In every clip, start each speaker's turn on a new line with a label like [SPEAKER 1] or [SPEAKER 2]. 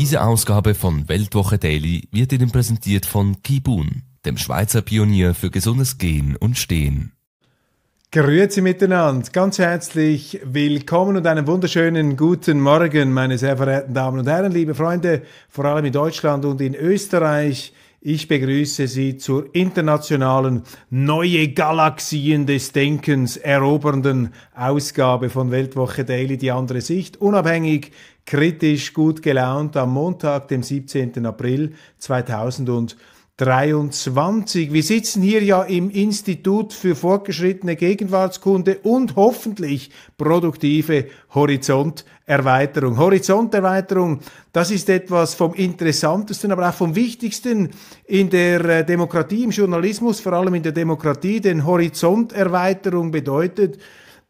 [SPEAKER 1] Diese Ausgabe von Weltwoche Daily wird Ihnen präsentiert von Kibun, dem Schweizer Pionier für gesundes Gehen und Stehen. Grüezi miteinander, ganz herzlich willkommen und einen wunderschönen guten Morgen, meine sehr verehrten Damen und Herren, liebe Freunde, vor allem in Deutschland und in Österreich. Ich begrüße Sie zur internationalen Neue Galaxien des Denkens erobernden Ausgabe von Weltwoche Daily, die andere Sicht, unabhängig, kritisch, gut gelaunt am Montag, dem 17. April 2020. 23. Wir sitzen hier ja im Institut für fortgeschrittene Gegenwartskunde und hoffentlich produktive Horizonterweiterung. Horizonterweiterung, das ist etwas vom interessantesten, aber auch vom wichtigsten in der äh, Demokratie, im Journalismus, vor allem in der Demokratie, denn Horizonterweiterung bedeutet,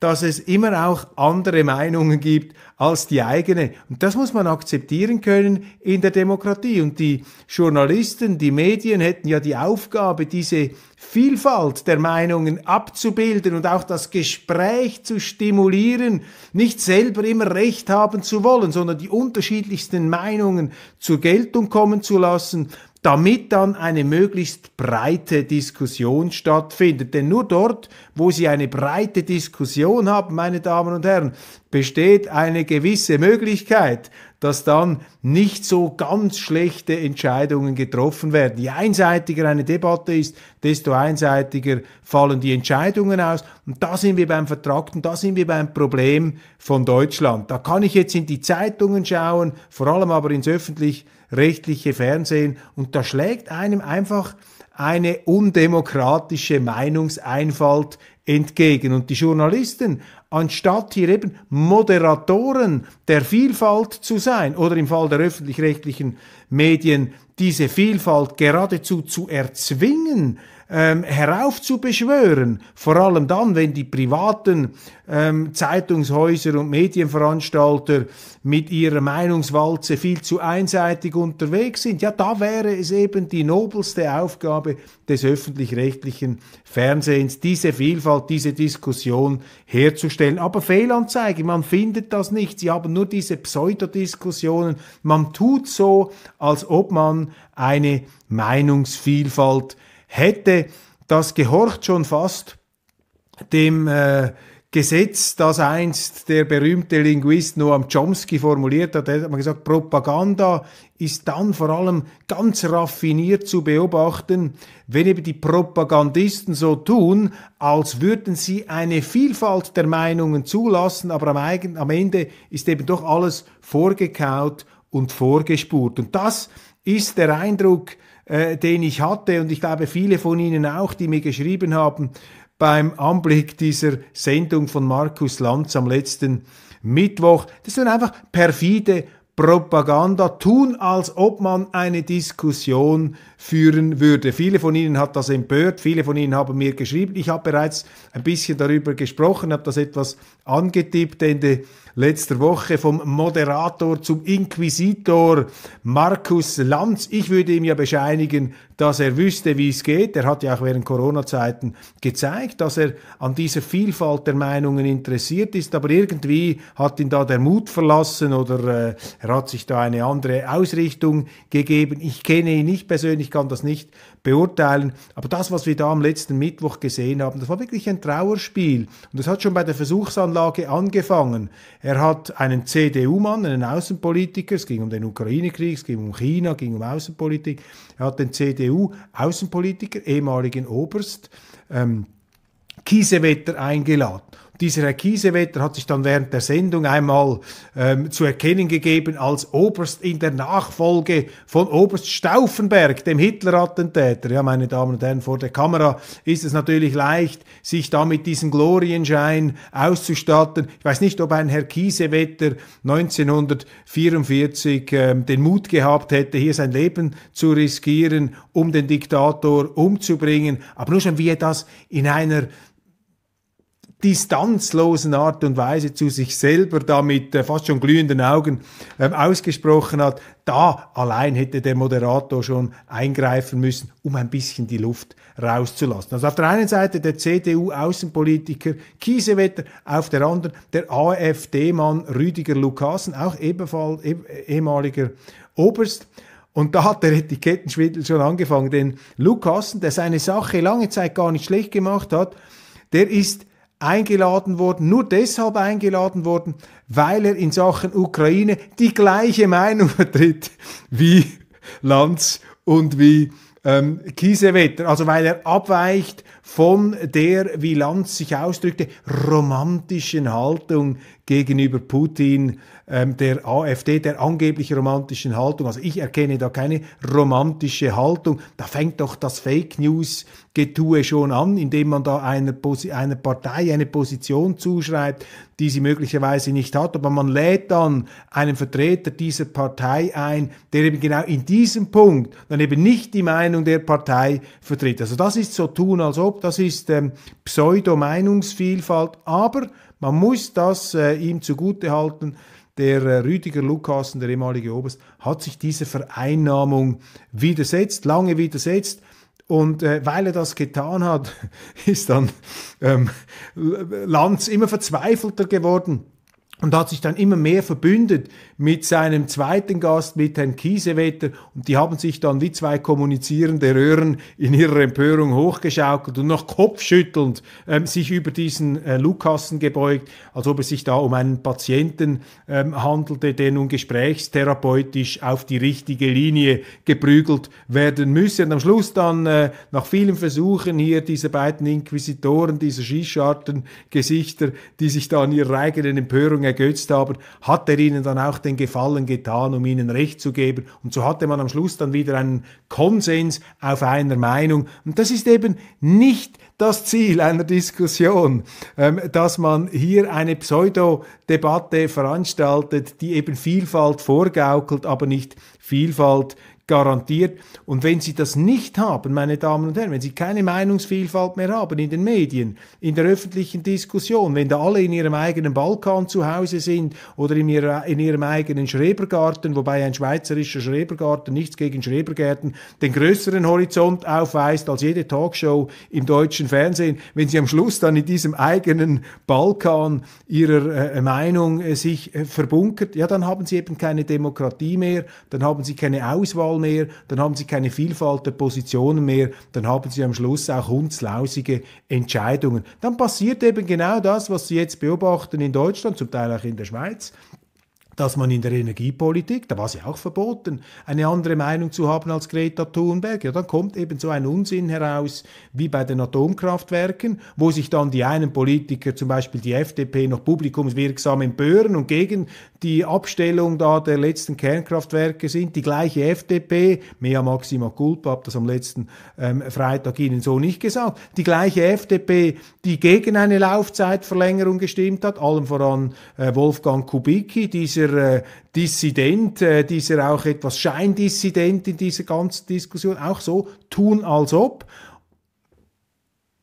[SPEAKER 1] dass es immer auch andere Meinungen gibt als die eigene. Und das muss man akzeptieren können in der Demokratie. Und die Journalisten, die Medien hätten ja die Aufgabe, diese Vielfalt der Meinungen abzubilden und auch das Gespräch zu stimulieren, nicht selber immer Recht haben zu wollen, sondern die unterschiedlichsten Meinungen zur Geltung kommen zu lassen damit dann eine möglichst breite Diskussion stattfindet. Denn nur dort, wo Sie eine breite Diskussion haben, meine Damen und Herren, besteht eine gewisse Möglichkeit, dass dann nicht so ganz schlechte Entscheidungen getroffen werden. Je einseitiger eine Debatte ist, desto einseitiger fallen die Entscheidungen aus. Und da sind wir beim Vertragten, da sind wir beim Problem von Deutschland. Da kann ich jetzt in die Zeitungen schauen, vor allem aber ins öffentlich-rechtliche Fernsehen und da schlägt einem einfach eine undemokratische Meinungseinfalt entgegen. Und die Journalisten anstatt hier eben Moderatoren der Vielfalt zu sein oder im Fall der öffentlich-rechtlichen Medien diese Vielfalt geradezu zu erzwingen, ähm, heraufzubeschwören, vor allem dann, wenn die privaten ähm, Zeitungshäuser und Medienveranstalter mit ihrer Meinungswalze viel zu einseitig unterwegs sind. Ja, da wäre es eben die nobelste Aufgabe des öffentlich-rechtlichen Fernsehens, diese Vielfalt, diese Diskussion herzustellen. Aber Fehlanzeige, man findet das nicht. Sie haben nur diese Pseudodiskussionen. Man tut so, als ob man eine Meinungsvielfalt hätte das gehorcht schon fast dem äh, Gesetz, das einst der berühmte Linguist Noam Chomsky formuliert hat. Er hat mal gesagt, Propaganda ist dann vor allem ganz raffiniert zu beobachten, wenn eben die Propagandisten so tun, als würden sie eine Vielfalt der Meinungen zulassen, aber am, eigen, am Ende ist eben doch alles vorgekaut und vorgespurt. Und das ist der Eindruck, äh, den ich hatte und ich glaube viele von Ihnen auch, die mir geschrieben haben, beim Anblick dieser Sendung von Markus Lanz am letzten Mittwoch. Das sind einfach perfide Propaganda, tun als ob man eine Diskussion führen würde. Viele von Ihnen hat das empört, viele von Ihnen haben mir geschrieben. Ich habe bereits ein bisschen darüber gesprochen, habe das etwas angetippt Ende letzter Woche vom Moderator zum Inquisitor Markus Lanz. Ich würde ihm ja bescheinigen, dass er wüsste, wie es geht. Er hat ja auch während Corona-Zeiten gezeigt, dass er an dieser Vielfalt der Meinungen interessiert ist, aber irgendwie hat ihn da der Mut verlassen oder äh, er hat sich da eine andere Ausrichtung gegeben. Ich kenne ihn nicht persönlich, kann das nicht beurteilen, aber das, was wir da am letzten Mittwoch gesehen haben, das war wirklich ein Trauerspiel und das hat schon bei der Versuchsanlage angefangen. Er er hat einen CDU-Mann, einen Außenpolitiker, es ging um den Ukraine-Krieg, es ging um China, es ging um Außenpolitik. Er hat den CDU-Außenpolitiker, ehemaligen Oberst, ähm, Kiesewetter eingeladen. Dieser Herr Kiesewetter hat sich dann während der Sendung einmal ähm, zu erkennen gegeben als Oberst in der Nachfolge von Oberst Stauffenberg, dem Hitler-Attentäter. Ja, meine Damen und Herren, vor der Kamera ist es natürlich leicht, sich da mit diesem Glorienschein auszustatten. Ich weiß nicht, ob ein Herr Kiesewetter 1944 ähm, den Mut gehabt hätte, hier sein Leben zu riskieren, um den Diktator umzubringen. Aber nur schon, wie er das in einer distanzlosen Art und Weise zu sich selber da mit äh, fast schon glühenden Augen ähm, ausgesprochen hat, da allein hätte der Moderator schon eingreifen müssen, um ein bisschen die Luft rauszulassen. Also auf der einen Seite der CDU-Außenpolitiker Kiesewetter, auf der anderen der AfD-Mann Rüdiger Lukasen, auch ebenfalls eh, ehemaliger Oberst. Und da hat der Etikettenschwindel schon angefangen, denn Lukasen, der seine Sache lange Zeit gar nicht schlecht gemacht hat, der ist eingeladen worden, nur deshalb eingeladen worden, weil er in Sachen Ukraine die gleiche Meinung vertritt wie Lanz und wie ähm, Kiesewetter, also weil er abweicht von der, wie Lanz sich ausdrückte, romantischen Haltung gegenüber Putin, ähm, der AfD, der angeblich romantischen Haltung. Also ich erkenne da keine romantische Haltung. Da fängt doch das Fake News Getue schon an, indem man da einer, einer Partei eine Position zuschreibt, die sie möglicherweise nicht hat. Aber man lädt dann einen Vertreter dieser Partei ein, der eben genau in diesem Punkt dann eben nicht die Meinung der Partei vertritt. Also das ist so tun als ob, das ist ähm, Pseudo-Meinungsvielfalt, aber man muss das äh, ihm zugutehalten. Der äh, Rüdiger Lukasen, der ehemalige Oberst, hat sich dieser Vereinnahmung widersetzt, lange widersetzt. Und äh, weil er das getan hat, ist dann ähm, Lanz immer verzweifelter geworden und hat sich dann immer mehr verbündet mit seinem zweiten Gast, mit Herrn Kiesewetter. Und die haben sich dann wie zwei kommunizierende Röhren in ihrer Empörung hochgeschaukelt und noch kopfschüttelnd ähm, sich über diesen äh, Lukassen gebeugt, als ob es sich da um einen Patienten ähm, handelte, der nun gesprächstherapeutisch auf die richtige Linie geprügelt werden müsse. Und am Schluss dann, äh, nach vielen Versuchen hier diese beiden Inquisitoren, dieser Schießschartengesichter, die sich da in ihrer eigenen Empörung ergötzte aber, hat er ihnen dann auch den Gefallen getan, um ihnen Recht zu geben. Und so hatte man am Schluss dann wieder einen Konsens auf einer Meinung. Und das ist eben nicht das Ziel einer Diskussion, ähm, dass man hier eine Pseudo-Debatte veranstaltet, die eben Vielfalt vorgaukelt, aber nicht Vielfalt garantiert. Und wenn Sie das nicht haben, meine Damen und Herren, wenn Sie keine Meinungsvielfalt mehr haben in den Medien, in der öffentlichen Diskussion, wenn da alle in Ihrem eigenen Balkan zu Hause sind oder in, ihrer, in Ihrem eigenen Schrebergarten, wobei ein schweizerischer Schrebergarten nichts gegen Schrebergärten den größeren Horizont aufweist als jede Talkshow im deutschen Fernsehen, wenn Sie am Schluss dann in diesem eigenen Balkan Ihrer äh, äh Meinung äh, sich äh, verbunkert, ja, dann haben Sie eben keine Demokratie mehr, dann haben Sie keine Auswahl mehr, dann haben sie keine Vielfalt der Positionen mehr, dann haben sie am Schluss auch hundslausige Entscheidungen. Dann passiert eben genau das, was Sie jetzt beobachten in Deutschland, zum Teil auch in der Schweiz dass man in der Energiepolitik, da war es ja auch verboten, eine andere Meinung zu haben als Greta Thunberg. Ja, dann kommt eben so ein Unsinn heraus wie bei den Atomkraftwerken, wo sich dann die einen Politiker, zum Beispiel die FDP, noch publikumswirksam empören und gegen die Abstellung da der letzten Kernkraftwerke sind, die gleiche FDP, mehr Maxima Culpa, habe das am letzten ähm, Freitag Ihnen so nicht gesagt, die gleiche FDP, die gegen eine Laufzeitverlängerung gestimmt hat, allem voran äh, Wolfgang Kubicki, dieser äh, Dissident, äh, dieser auch etwas Scheindissident in dieser ganzen Diskussion, auch so tun als ob.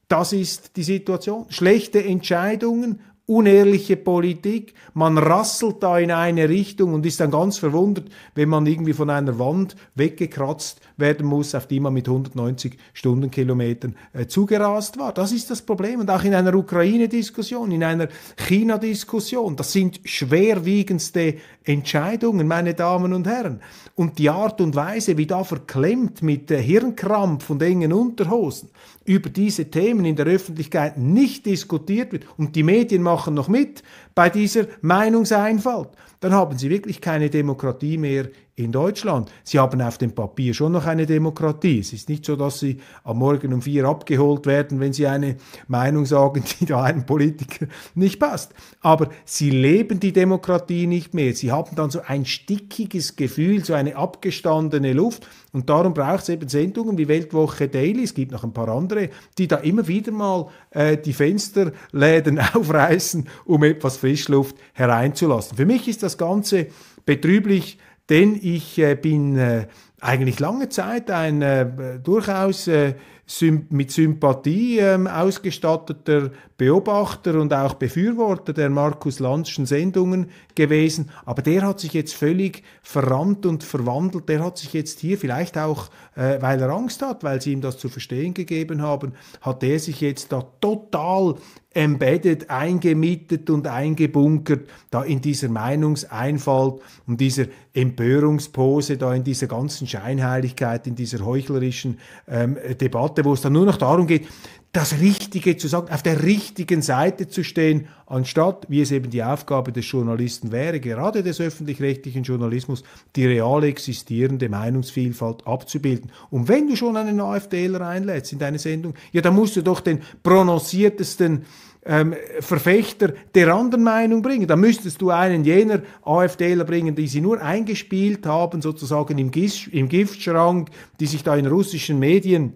[SPEAKER 1] Das ist die Situation. Schlechte Entscheidungen unehrliche Politik. Man rasselt da in eine Richtung und ist dann ganz verwundert, wenn man irgendwie von einer Wand weggekratzt werden muss, auf die man mit 190 Stundenkilometern äh, zugerast war. Das ist das Problem. Und auch in einer Ukraine-Diskussion, in einer China-Diskussion, das sind schwerwiegendste Entscheidungen, meine Damen und Herren. Und die Art und Weise, wie da verklemmt mit äh, Hirnkrampf und engen Unterhosen, über diese Themen in der Öffentlichkeit nicht diskutiert wird und die Medien machen noch mit, bei dieser Meinungseinfalt, dann haben Sie wirklich keine Demokratie mehr in Deutschland. Sie haben auf dem Papier schon noch eine Demokratie. Es ist nicht so, dass Sie am Morgen um vier abgeholt werden, wenn Sie eine Meinung sagen, die da einem Politiker nicht passt. Aber Sie leben die Demokratie nicht mehr. Sie haben dann so ein stickiges Gefühl, so eine abgestandene Luft. Und darum braucht es eben Sendungen wie Weltwoche Daily. Es gibt noch ein paar andere, die da immer wieder mal äh, die Fensterläden aufreißen, um etwas für Frischluft hereinzulassen. Für mich ist das Ganze betrüblich, denn ich äh, bin äh, eigentlich lange Zeit ein äh, durchaus äh, symp mit Sympathie ähm, ausgestatteter Beobachter und auch Befürworter der Markus Lanzschen Sendungen gewesen. Aber der hat sich jetzt völlig verrannt und verwandelt. Der hat sich jetzt hier vielleicht auch, äh, weil er Angst hat, weil sie ihm das zu verstehen gegeben haben, hat der sich jetzt da total embedded, eingemietet und eingebunkert, da in dieser Meinungseinfalt und dieser Empörungspose, da in dieser ganzen Scheinheiligkeit, in dieser heuchlerischen ähm, Debatte, wo es dann nur noch darum geht, das Richtige zu sagen, auf der richtigen Seite zu stehen, anstatt, wie es eben die Aufgabe des Journalisten wäre, gerade des öffentlich-rechtlichen Journalismus, die real existierende Meinungsvielfalt abzubilden. Und wenn du schon einen AfDler einlädst in deine Sendung, ja, dann musst du doch den prononciertesten ähm, Verfechter der anderen Meinung bringen. Da müsstest du einen jener AfDler bringen, die sie nur eingespielt haben, sozusagen im, Gis im Giftschrank, die sich da in russischen Medien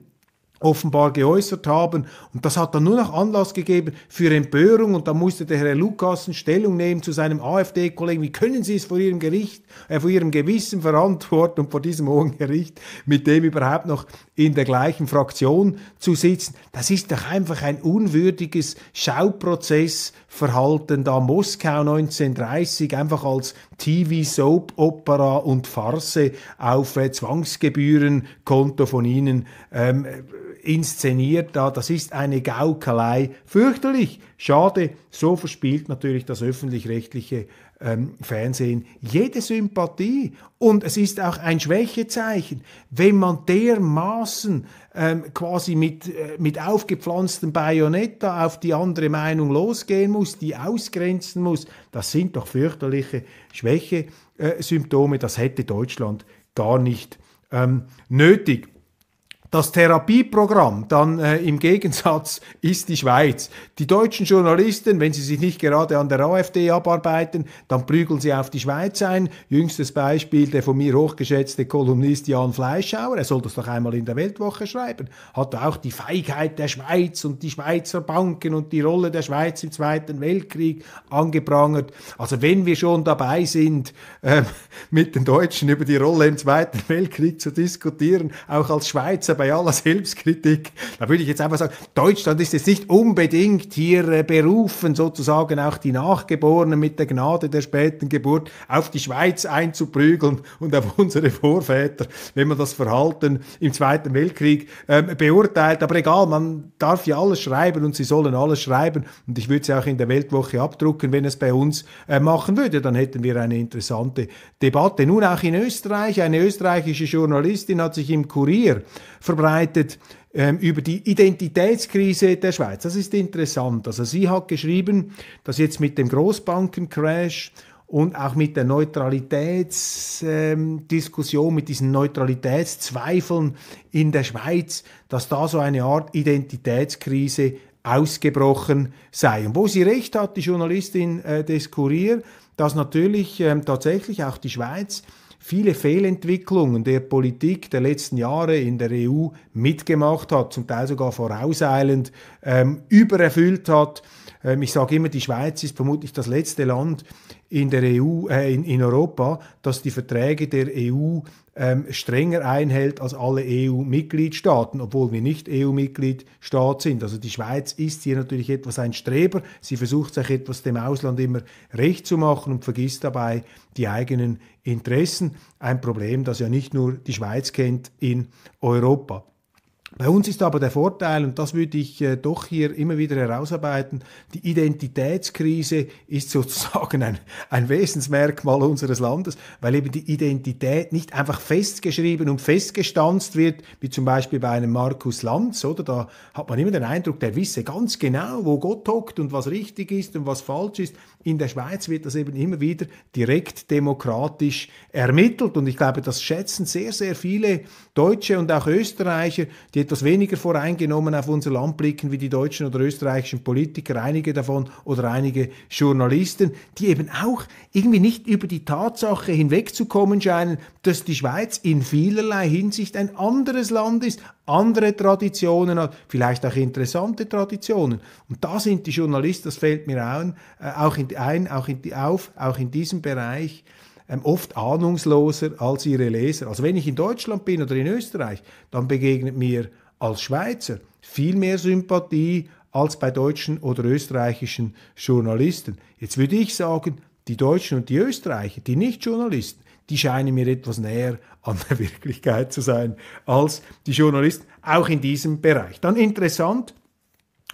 [SPEAKER 1] offenbar geäußert haben. Und das hat dann nur noch Anlass gegeben für Empörung. Und da musste der Herr Lukassen Stellung nehmen zu seinem AfD-Kollegen. Wie können Sie es vor Ihrem Gericht, äh, vor Ihrem Gewissen verantworten und vor diesem hohen Gericht mit dem überhaupt noch in der gleichen Fraktion zu sitzen? Das ist doch einfach ein unwürdiges Schauprozess Verhalten da Moskau 1930 einfach als TV-Soap, Opera und Farce auf äh, Zwangsgebührenkonto von ihnen ähm, äh, inszeniert. Da. Das ist eine Gaukelei. Fürchterlich. Schade. So verspielt natürlich das öffentlich-rechtliche ähm, Fernsehen jede Sympathie. Und es ist auch ein Schwächezeichen, wenn man dermaßen ähm, quasi mit, äh, mit aufgepflanzten Bajonett auf die andere Meinung losgehen muss, die ausgrenzen muss. Das sind doch fürchterliche Schwächesymptome. das hätte Deutschland gar nicht ähm, nötig. Das Therapieprogramm dann äh, im Gegensatz ist die Schweiz. Die deutschen Journalisten, wenn sie sich nicht gerade an der AfD abarbeiten, dann prügeln sie auf die Schweiz ein. Jüngstes Beispiel der von mir hochgeschätzte Kolumnist Jan Fleischauer, er soll das doch einmal in der Weltwoche schreiben, hat auch die Feigheit der Schweiz und die Schweizer Banken und die Rolle der Schweiz im Zweiten Weltkrieg angeprangert. Also wenn wir schon dabei sind, äh, mit den Deutschen über die Rolle im Zweiten Weltkrieg zu diskutieren, auch als Schweizer bei aller Selbstkritik, da würde ich jetzt einfach sagen, Deutschland ist jetzt nicht unbedingt hier äh, berufen, sozusagen auch die Nachgeborenen mit der Gnade der späten Geburt auf die Schweiz einzuprügeln und auf unsere Vorväter, wenn man das Verhalten im Zweiten Weltkrieg ähm, beurteilt. Aber egal, man darf ja alles schreiben und sie sollen alles schreiben. Und ich würde es auch in der Weltwoche abdrucken, wenn es bei uns äh, machen würde. Dann hätten wir eine interessante Debatte. Nun auch in Österreich. Eine österreichische Journalistin hat sich im Kurier verbreitet ähm, über die Identitätskrise der Schweiz. Das ist interessant. Also sie hat geschrieben, dass jetzt mit dem Großbankencrash und auch mit der Neutralitätsdiskussion, ähm, mit diesen Neutralitätszweifeln in der Schweiz, dass da so eine Art Identitätskrise ausgebrochen sei. Und wo sie recht hat, die Journalistin äh, des Kurier, dass natürlich ähm, tatsächlich auch die Schweiz viele Fehlentwicklungen der Politik der letzten Jahre in der EU mitgemacht hat, zum Teil sogar vorauseilend ähm, übererfüllt hat. Ähm, ich sage immer, die Schweiz ist vermutlich das letzte Land in der EU, äh, in, in Europa, dass die Verträge der EU ähm, strenger einhält als alle EU-Mitgliedstaaten, obwohl wir nicht EU-Mitgliedstaat sind. Also die Schweiz ist hier natürlich etwas ein Streber. Sie versucht sich etwas dem Ausland immer recht zu machen und vergisst dabei die eigenen Interessen. Ein Problem, das ja nicht nur die Schweiz kennt in Europa. Bei uns ist aber der Vorteil, und das würde ich äh, doch hier immer wieder herausarbeiten, die Identitätskrise ist sozusagen ein, ein Wesensmerkmal unseres Landes, weil eben die Identität nicht einfach festgeschrieben und festgestanzt wird, wie zum Beispiel bei einem Markus Lanz, oder? Da hat man immer den Eindruck, der wisse ganz genau, wo Gott hockt und was richtig ist und was falsch ist. In der Schweiz wird das eben immer wieder direkt demokratisch ermittelt und ich glaube, das schätzen sehr, sehr viele Deutsche und auch Österreicher, die etwas weniger voreingenommen auf unser Land blicken wie die deutschen oder österreichischen Politiker, einige davon oder einige Journalisten, die eben auch irgendwie nicht über die Tatsache hinwegzukommen scheinen, dass die Schweiz in vielerlei Hinsicht ein anderes Land ist, andere Traditionen hat, vielleicht auch interessante Traditionen. Und da sind die Journalisten, das fällt mir ein, äh, auch in, ein, auch in, auf, auch in diesem Bereich ähm, oft ahnungsloser als ihre Leser. Also wenn ich in Deutschland bin oder in Österreich, dann begegnet mir als Schweizer viel mehr Sympathie als bei deutschen oder österreichischen Journalisten. Jetzt würde ich sagen, die Deutschen und die Österreicher, die Nicht-Journalisten, die scheinen mir etwas näher an der Wirklichkeit zu sein als die Journalisten, auch in diesem Bereich. Dann interessant,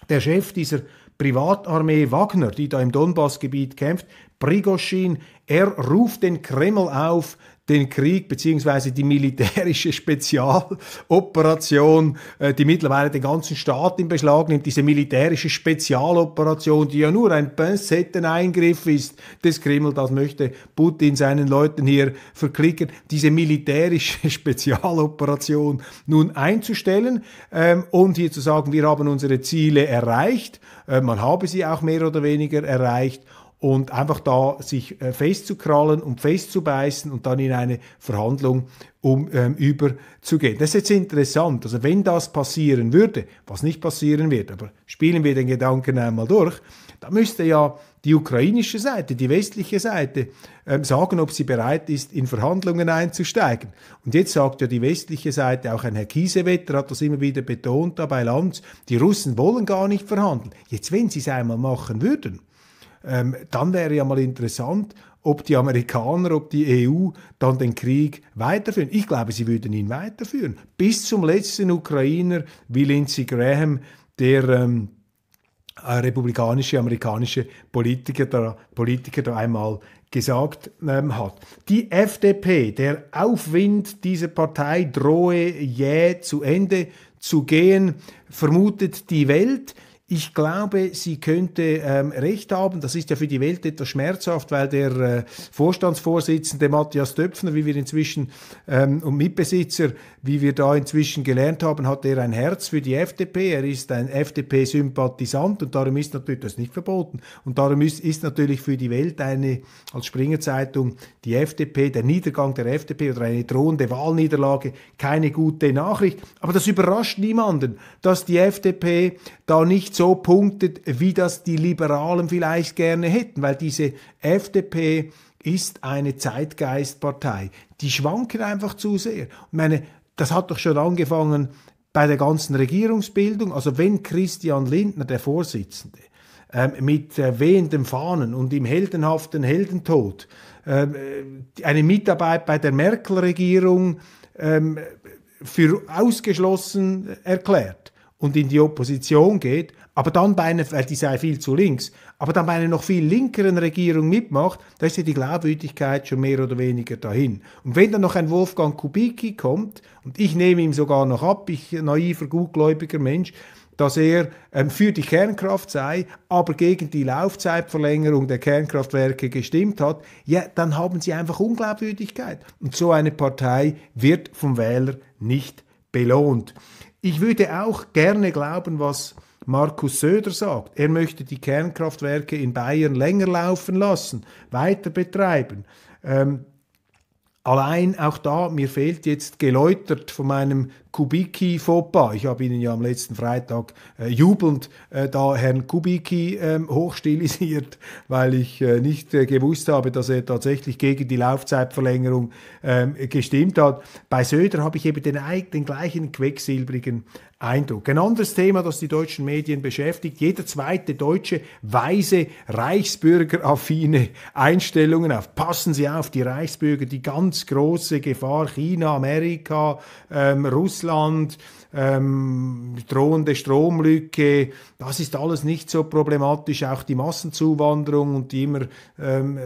[SPEAKER 1] der Chef dieser Privatarmee Wagner, die da im Donbassgebiet kämpft, Prigoshin, er ruft den Kreml auf, den Krieg beziehungsweise die militärische Spezialoperation, äh, die mittlerweile den ganzen Staat in Beschlag nimmt, diese militärische Spezialoperation, die ja nur ein Pinzetteneingriff ist des Kreml, das möchte Putin seinen Leuten hier verklicken, diese militärische Spezialoperation nun einzustellen ähm, und hier zu sagen, wir haben unsere Ziele erreicht, äh, man habe sie auch mehr oder weniger erreicht und einfach da sich äh, festzukrallen und festzubeißen und dann in eine Verhandlung um, ähm, überzugehen. Das ist jetzt interessant. Also wenn das passieren würde, was nicht passieren wird, aber spielen wir den Gedanken einmal durch, dann müsste ja die ukrainische Seite, die westliche Seite ähm, sagen, ob sie bereit ist, in Verhandlungen einzusteigen. Und jetzt sagt ja die westliche Seite, auch ein Herr Kiesewetter hat das immer wieder betont da bei Lanz, die Russen wollen gar nicht verhandeln. Jetzt, wenn sie es einmal machen würden, ähm, dann wäre ja mal interessant, ob die Amerikaner, ob die EU dann den Krieg weiterführen. Ich glaube, sie würden ihn weiterführen. Bis zum letzten Ukrainer wie Lindsey Graham, der ähm, republikanische, amerikanische Politiker da, Politiker da einmal gesagt ähm, hat. Die FDP, der Aufwind dieser Partei drohe jäh zu Ende zu gehen, vermutet die Welt. Ich glaube, sie könnte ähm, recht haben. Das ist ja für die Welt etwas schmerzhaft, weil der äh, Vorstandsvorsitzende Matthias Döpfner, wie wir inzwischen ähm, und Mitbesitzer, wie wir da inzwischen gelernt haben, hat er ein Herz für die FDP. Er ist ein FDP-Sympathisant und darum ist natürlich das nicht verboten. Und darum ist, ist natürlich für die Welt eine als Springerzeitung die FDP, der Niedergang der FDP oder eine drohende Wahlniederlage keine gute Nachricht. Aber das überrascht niemanden, dass die FDP da nicht so punktet, wie das die Liberalen vielleicht gerne hätten, weil diese FDP ist eine Zeitgeistpartei. Die schwanken einfach zu sehr. Ich meine, das hat doch schon angefangen bei der ganzen Regierungsbildung. Also wenn Christian Lindner, der Vorsitzende, ähm, mit äh, wehenden Fahnen und im heldenhaften Heldentod ähm, äh, eine Mitarbeit bei der Merkel-Regierung ähm, für ausgeschlossen äh, erklärt und in die Opposition geht, aber dann bei einer, weil die sei viel zu links, aber dann bei einer noch viel linkeren Regierung mitmacht, da ist ja die Glaubwürdigkeit schon mehr oder weniger dahin. Und wenn dann noch ein Wolfgang Kubicki kommt, und ich nehme ihm sogar noch ab, ich naiver, gutgläubiger Mensch, dass er ähm, für die Kernkraft sei, aber gegen die Laufzeitverlängerung der Kernkraftwerke gestimmt hat, ja, dann haben sie einfach Unglaubwürdigkeit. Und so eine Partei wird vom Wähler nicht belohnt. Ich würde auch gerne glauben, was Markus Söder sagt, er möchte die Kernkraftwerke in Bayern länger laufen lassen, weiter betreiben. Ähm, allein auch da, mir fehlt jetzt geläutert von meinem Kubicki fopa Ich habe Ihnen ja am letzten Freitag äh, jubelnd äh, da Herrn Kubicki ähm, hochstilisiert, weil ich äh, nicht äh, gewusst habe, dass er tatsächlich gegen die Laufzeitverlängerung ähm, gestimmt hat. Bei Söder habe ich eben den, den gleichen quecksilbrigen Eindruck. Ein anderes Thema, das die deutschen Medien beschäftigt, jeder zweite Deutsche weise reichsbürgeraffine Einstellungen auf. Passen Sie auf, die Reichsbürger, die ganz große Gefahr, China, Amerika, ähm, Russland, ähm, drohende Stromlücke, das ist alles nicht so problematisch. Auch die Massenzuwanderung und die immer ähm, äh,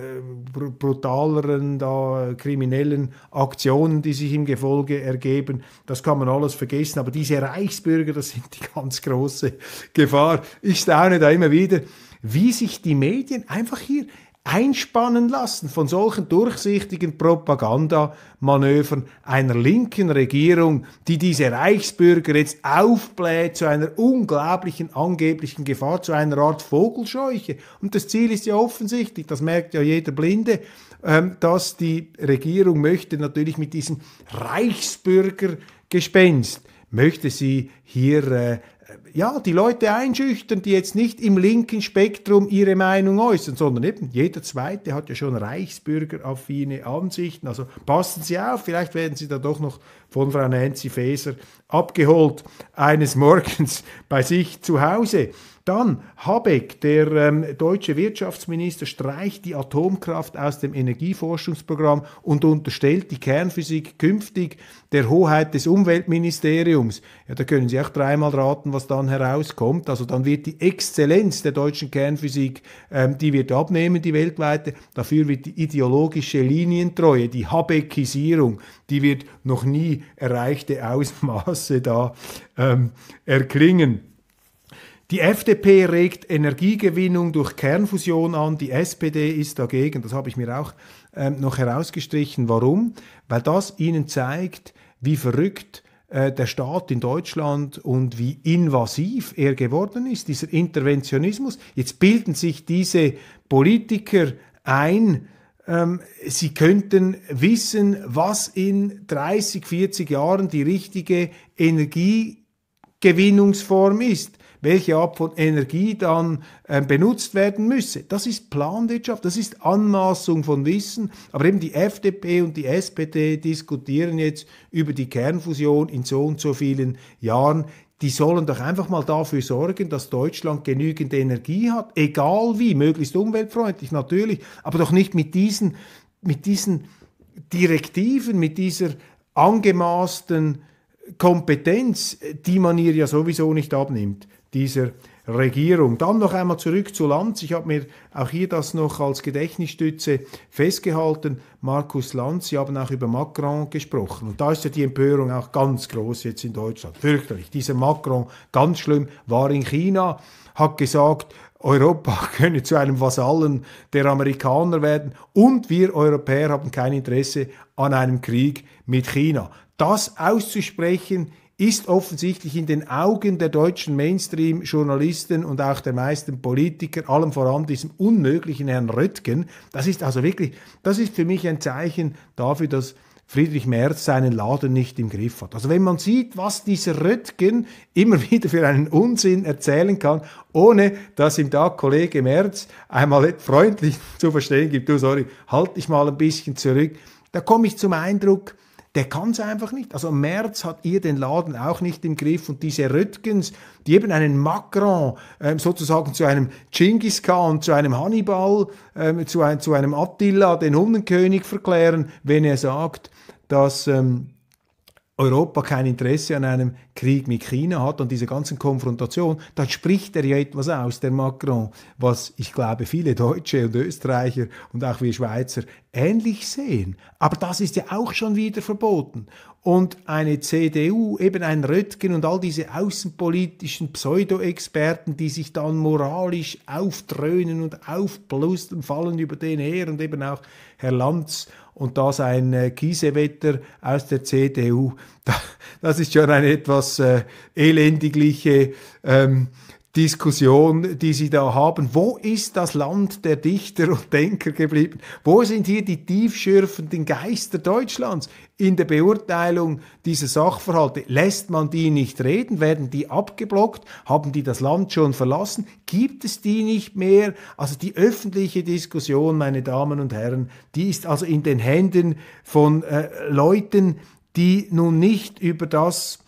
[SPEAKER 1] brutaleren da, äh, kriminellen Aktionen, die sich im Gefolge ergeben, das kann man alles vergessen. Aber diese Reichsbürger, das sind die ganz große Gefahr. Ich staune da immer wieder, wie sich die Medien einfach hier einspannen lassen von solchen durchsichtigen Propagandamanövern einer linken Regierung, die diese Reichsbürger jetzt aufbläht zu einer unglaublichen angeblichen Gefahr, zu einer Art Vogelscheuche. Und das Ziel ist ja offensichtlich, das merkt ja jeder Blinde, ähm, dass die Regierung möchte natürlich mit diesem Reichsbürgergespenst möchte sie hier äh, äh, ja, die Leute einschüchtern, die jetzt nicht im linken Spektrum ihre Meinung äußern, sondern eben jeder Zweite hat ja schon reichsbürgeraffine Ansichten. Also passen Sie auf, vielleicht werden Sie da doch noch von Frau Nancy Faeser abgeholt eines Morgens bei sich zu Hause. Dann Habeck, der ähm, deutsche Wirtschaftsminister, streicht die Atomkraft aus dem Energieforschungsprogramm und unterstellt die Kernphysik künftig der Hoheit des Umweltministeriums. Ja, da können Sie auch dreimal raten, was dann herauskommt. Also dann wird die Exzellenz der deutschen Kernphysik, ähm, die wird abnehmen, die weltweite. Dafür wird die ideologische Linientreue, die Habeckisierung, die wird noch nie erreichte Ausmaße da ähm, erklingen. Die FDP regt Energiegewinnung durch Kernfusion an, die SPD ist dagegen, das habe ich mir auch ähm, noch herausgestrichen. Warum? Weil das ihnen zeigt, wie verrückt äh, der Staat in Deutschland und wie invasiv er geworden ist, dieser Interventionismus. Jetzt bilden sich diese Politiker ein, ähm, sie könnten wissen, was in 30, 40 Jahren die richtige Energiegewinnungsform ist welche Art von Energie dann äh, benutzt werden müsse. Das ist Planwirtschaft, das ist Anmaßung von Wissen. Aber eben die FDP und die SPD diskutieren jetzt über die Kernfusion in so und so vielen Jahren die sollen doch einfach mal dafür sorgen, dass Deutschland genügend Energie hat, egal wie, möglichst umweltfreundlich natürlich, aber doch nicht mit diesen, mit diesen Direktiven, mit dieser angemaßten Kompetenz, die man ihr ja sowieso nicht abnimmt dieser Regierung. Dann noch einmal zurück zu Lanz. Ich habe mir auch hier das noch als Gedächtnisstütze festgehalten. Markus Lanz, Sie haben auch über Macron gesprochen. Und da ist ja die Empörung auch ganz groß jetzt in Deutschland. Fürchterlich. Dieser Macron, ganz schlimm, war in China, hat gesagt, Europa könne zu einem Vasallen der Amerikaner werden und wir Europäer haben kein Interesse an einem Krieg mit China. Das auszusprechen ist offensichtlich in den Augen der deutschen Mainstream-Journalisten und auch der meisten Politiker, allem voran diesem unmöglichen Herrn Röttgen, das ist also wirklich, das ist für mich ein Zeichen dafür, dass Friedrich Merz seinen Laden nicht im Griff hat. Also wenn man sieht, was dieser Röttgen immer wieder für einen Unsinn erzählen kann, ohne dass ihm da Kollege Merz einmal freundlich zu verstehen gibt, du sorry, halt dich mal ein bisschen zurück, da komme ich zum Eindruck, der kann es einfach nicht. Also Merz hat ihr den Laden auch nicht im Griff und diese Röttgens, die eben einen Macron ähm, sozusagen zu einem Genghis Khan, zu einem Hannibal, ähm, zu, ein, zu, einem Attila, den Hundenkönig verklären, wenn er sagt, dass... Ähm, Europa kein Interesse an einem Krieg mit China hat an dieser ganzen Konfrontation, dann spricht er ja etwas aus, der Macron, was ich glaube, viele Deutsche und Österreicher und auch wir Schweizer ähnlich sehen. Aber das ist ja auch schon wieder verboten. Und eine CDU, eben ein Röttgen und all diese außenpolitischen Pseudo-Experten, die sich dann moralisch aufdröhnen und aufblustern, fallen über den her und eben auch Herr Lanz und da sein äh, Kiesewetter aus der CDU, das ist schon eine etwas äh, elendigliche ähm, Diskussion, die Sie da haben. Wo ist das Land der Dichter und Denker geblieben? Wo sind hier die tiefschürfenden Geister Deutschlands in der Beurteilung dieser Sachverhalte? Lässt man die nicht reden? Werden die abgeblockt? Haben die das Land schon verlassen? Gibt es die nicht mehr? Also die öffentliche Diskussion, meine Damen und Herren, die ist also in den Händen von äh, Leuten, die nun nicht über das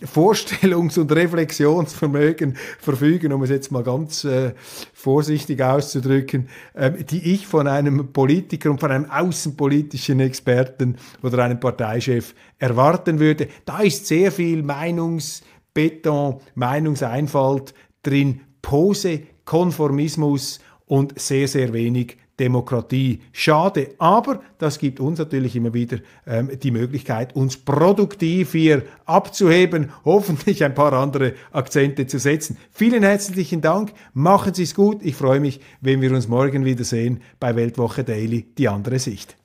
[SPEAKER 1] Vorstellungs- und Reflexionsvermögen verfügen, um es jetzt mal ganz äh, vorsichtig auszudrücken, äh, die ich von einem Politiker und von einem außenpolitischen Experten oder einem Parteichef erwarten würde. Da ist sehr viel Meinungsbeton, Meinungseinfalt drin, Pose, Konformismus und sehr, sehr wenig Demokratie. Schade, aber das gibt uns natürlich immer wieder ähm, die Möglichkeit, uns produktiv hier abzuheben, hoffentlich ein paar andere Akzente zu setzen. Vielen herzlichen Dank, machen Sie es gut. Ich freue mich, wenn wir uns morgen wiedersehen bei Weltwoche Daily, die andere Sicht.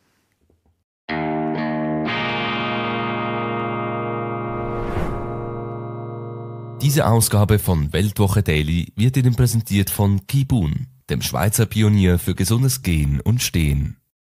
[SPEAKER 1] Diese Ausgabe von Weltwoche Daily wird Ihnen präsentiert von Kibun dem Schweizer Pionier für gesundes Gehen und Stehen.